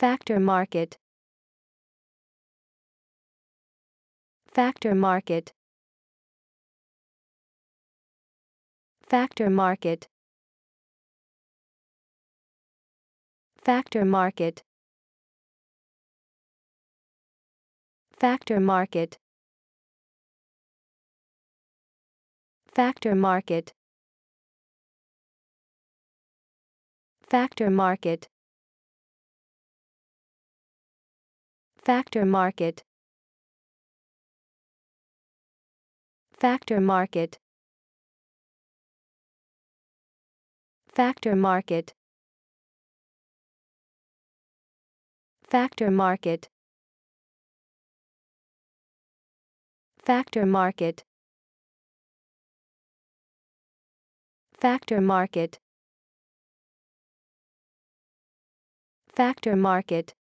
Factor market Factor market Factor market Factor market Factor market Factor market Factor market Factor market. Factor market. Factor market. Factor market. Factor market. Factor market. Factor market.